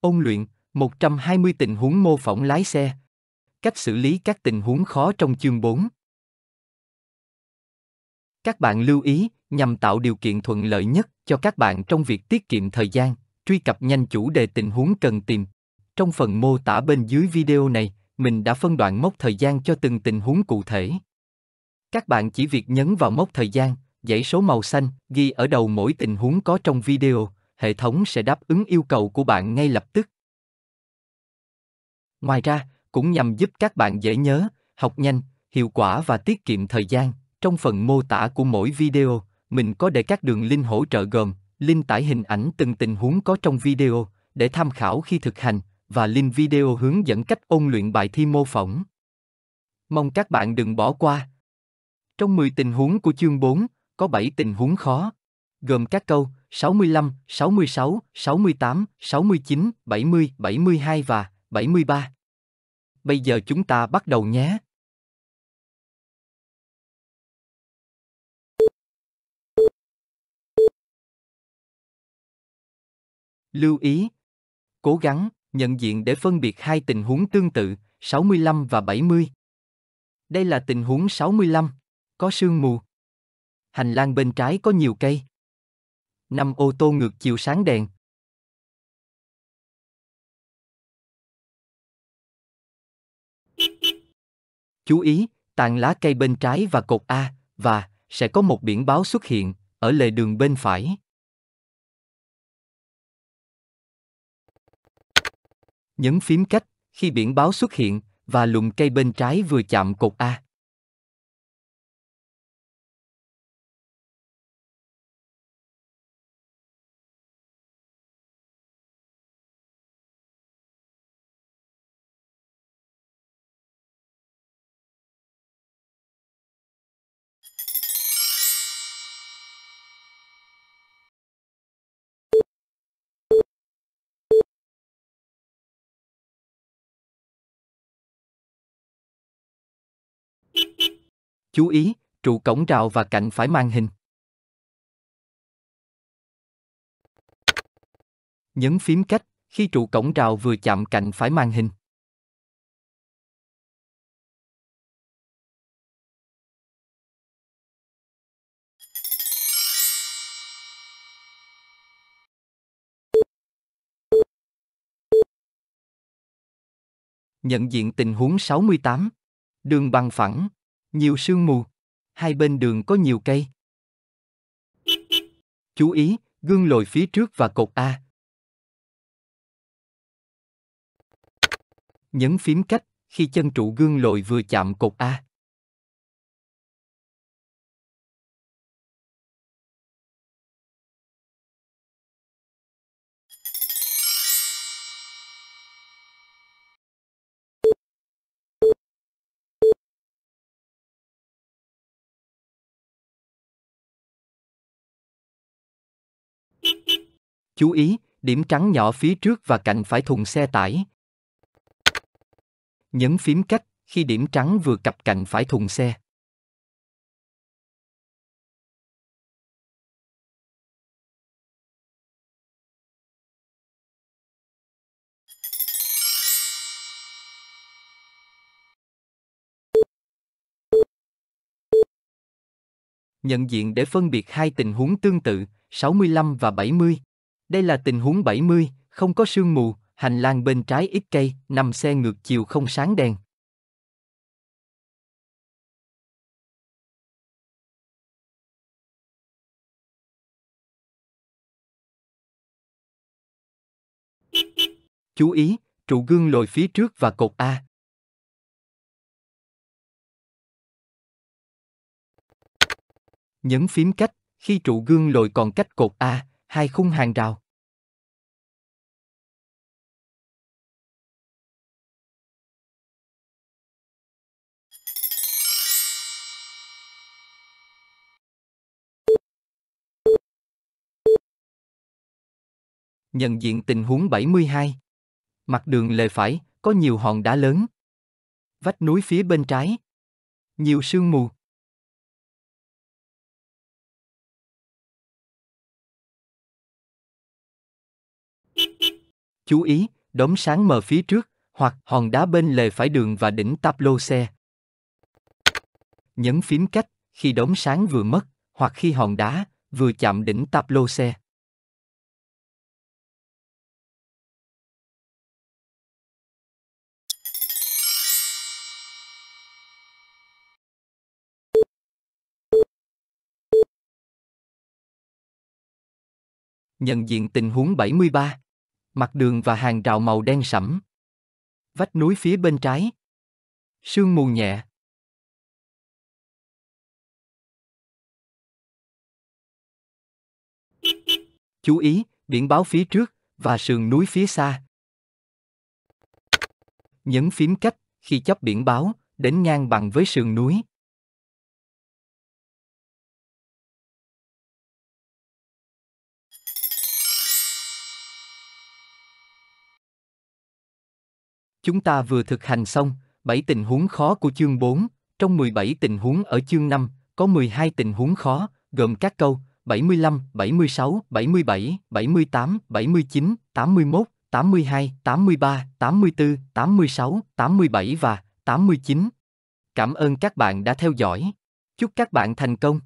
Ôn luyện, 120 tình huống mô phỏng lái xe. Cách xử lý các tình huống khó trong chương 4. Các bạn lưu ý, nhằm tạo điều kiện thuận lợi nhất cho các bạn trong việc tiết kiệm thời gian, truy cập nhanh chủ đề tình huống cần tìm. Trong phần mô tả bên dưới video này, mình đã phân đoạn mốc thời gian cho từng tình huống cụ thể. Các bạn chỉ việc nhấn vào mốc thời gian, dãy số màu xanh ghi ở đầu mỗi tình huống có trong video hệ thống sẽ đáp ứng yêu cầu của bạn ngay lập tức. Ngoài ra, cũng nhằm giúp các bạn dễ nhớ, học nhanh, hiệu quả và tiết kiệm thời gian, trong phần mô tả của mỗi video, mình có để các đường link hỗ trợ gồm link tải hình ảnh từng tình huống có trong video để tham khảo khi thực hành và link video hướng dẫn cách ôn luyện bài thi mô phỏng. Mong các bạn đừng bỏ qua. Trong 10 tình huống của chương 4, có 7 tình huống khó, gồm các câu 65, 66, 68, 69, 70, 72 và 73. Bây giờ chúng ta bắt đầu nhé. Lưu ý. Cố gắng nhận diện để phân biệt hai tình huống tương tự, 65 và 70. Đây là tình huống 65, có sương mù. Hành lang bên trái có nhiều cây năm ô tô ngược chiều sáng đèn. Chú ý, tàn lá cây bên trái và cột A, và sẽ có một biển báo xuất hiện ở lề đường bên phải. Nhấn phím cách khi biển báo xuất hiện và lùm cây bên trái vừa chạm cột A. Chú ý, trụ cổng rào và cạnh phải màn hình. Nhấn phím cách khi trụ cổng rào vừa chạm cạnh phải màn hình. Nhận diện tình huống 68. Đường bằng phẳng, nhiều sương mù. Hai bên đường có nhiều cây. Chú ý, gương lồi phía trước và cột A. Nhấn phím cách khi chân trụ gương lồi vừa chạm cột A. Chú ý, điểm trắng nhỏ phía trước và cạnh phải thùng xe tải. Nhấn phím cách khi điểm trắng vừa cặp cạnh phải thùng xe. Nhận diện để phân biệt hai tình huống tương tự, 65 và 70. Đây là tình huống 70, không có sương mù, hành lang bên trái ít cây, nằm xe ngược chiều không sáng đèn. Chú ý, trụ gương lồi phía trước và cột A. Nhấn phím cách, khi trụ gương lồi còn cách cột A, hai khung hàng rào. Nhận diện tình huống 72. Mặt đường lề phải, có nhiều hòn đá lớn. Vách núi phía bên trái. Nhiều sương mù, Chú ý, đốm sáng mờ phía trước, hoặc hòn đá bên lề phải đường và đỉnh táp lô xe. Nhấn phím cách, khi đốm sáng vừa mất, hoặc khi hòn đá vừa chạm đỉnh táp lô xe. Nhận diện tình huống 73 mặt đường và hàng rào màu đen sẫm. Vách núi phía bên trái. Sương mù nhẹ. Chú ý, biển báo phía trước và sườn núi phía xa. Nhấn phím cách khi chấp biển báo đến ngang bằng với sườn núi. Chúng ta vừa thực hành xong 7 tình huống khó của chương 4, trong 17 tình huống ở chương 5, có 12 tình huống khó, gồm các câu 75, 76, 77, 78, 79, 81, 82, 83, 84, 86, 87 và 89. Cảm ơn các bạn đã theo dõi. Chúc các bạn thành công.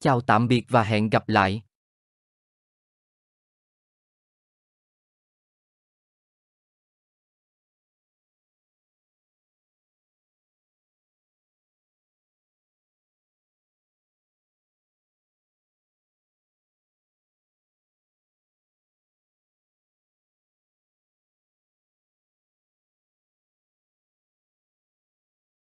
Chào tạm biệt và hẹn gặp lại.